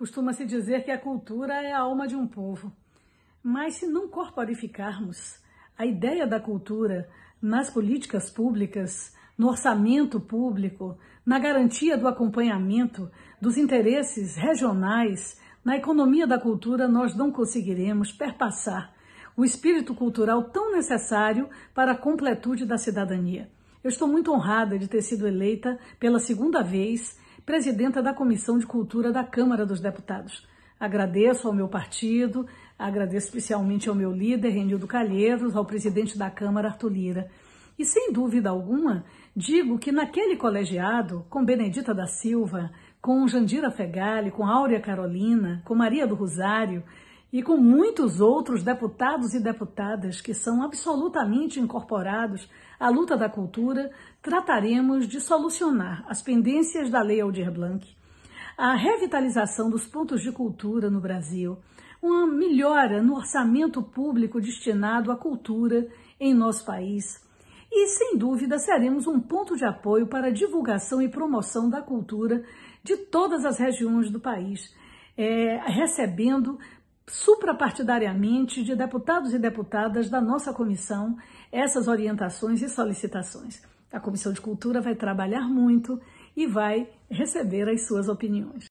Costuma-se dizer que a cultura é a alma de um povo. Mas se não corporificarmos a ideia da cultura nas políticas públicas, no orçamento público, na garantia do acompanhamento dos interesses regionais, na economia da cultura, nós não conseguiremos perpassar o espírito cultural tão necessário para a completude da cidadania. Eu estou muito honrada de ter sido eleita pela segunda vez presidenta da Comissão de Cultura da Câmara dos Deputados. Agradeço ao meu partido, agradeço especialmente ao meu líder, Renildo Calheiros, ao presidente da Câmara, Arthur Lira. E sem dúvida alguma, digo que naquele colegiado, com Benedita da Silva, com Jandira Fegali, com Áurea Carolina, com Maria do Rosário, e com muitos outros deputados e deputadas que são absolutamente incorporados à luta da cultura, trataremos de solucionar as pendências da Lei Aldir Blanc, a revitalização dos pontos de cultura no Brasil, uma melhora no orçamento público destinado à cultura em nosso país. E, sem dúvida, seremos um ponto de apoio para a divulgação e promoção da cultura de todas as regiões do país, é, recebendo suprapartidariamente de deputados e deputadas da nossa comissão essas orientações e solicitações. A Comissão de Cultura vai trabalhar muito e vai receber as suas opiniões.